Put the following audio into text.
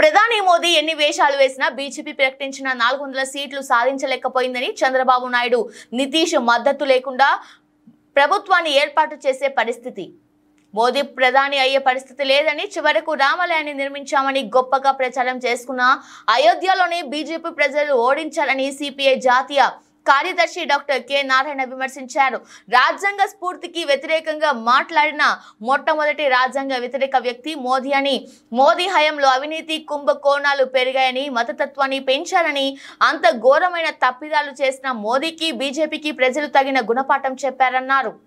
ప్రధాని మోదీ ఎన్ని వేషాలు వేసినా బీజేపీ ప్రకటించిన నాలుగు వందల సీట్లు సాధించలేకపోయిందని చంద్రబాబు నాయుడు నితీష్ మద్దతు లేకుండా ప్రభుత్వాన్ని ఏర్పాటు చేసే పరిస్థితి మోదీ ప్రధాని అయ్యే పరిస్థితి లేదని చివరకు రామాలయాన్ని నిర్మించామని గొప్పగా ప్రచారం చేసుకున్న అయోధ్యలోనే బీజేపీ ప్రజలు ఓడించాలని సిపిఐ జాతీయ కార్యదర్శి డాక్టర్ కె నారాయణ విమర్శించారు రాజ్యాంగ స్ఫూర్తికి వ్యతిరేకంగా మాట్లాడిన మొట్టమొదటి రాజ్యాంగ వ్యతిరేక వ్యక్తి మోదీ అని మోదీ హయంలో అవినీతి కుంభకోణాలు పెరిగాయని మతతత్వాన్ని పెంచారని అంత ఘోరమైన తప్పిదాలు చేసిన మోదీకి బీజేపీకి ప్రజలు తగిన గుణపాఠం చెప్పారన్నారు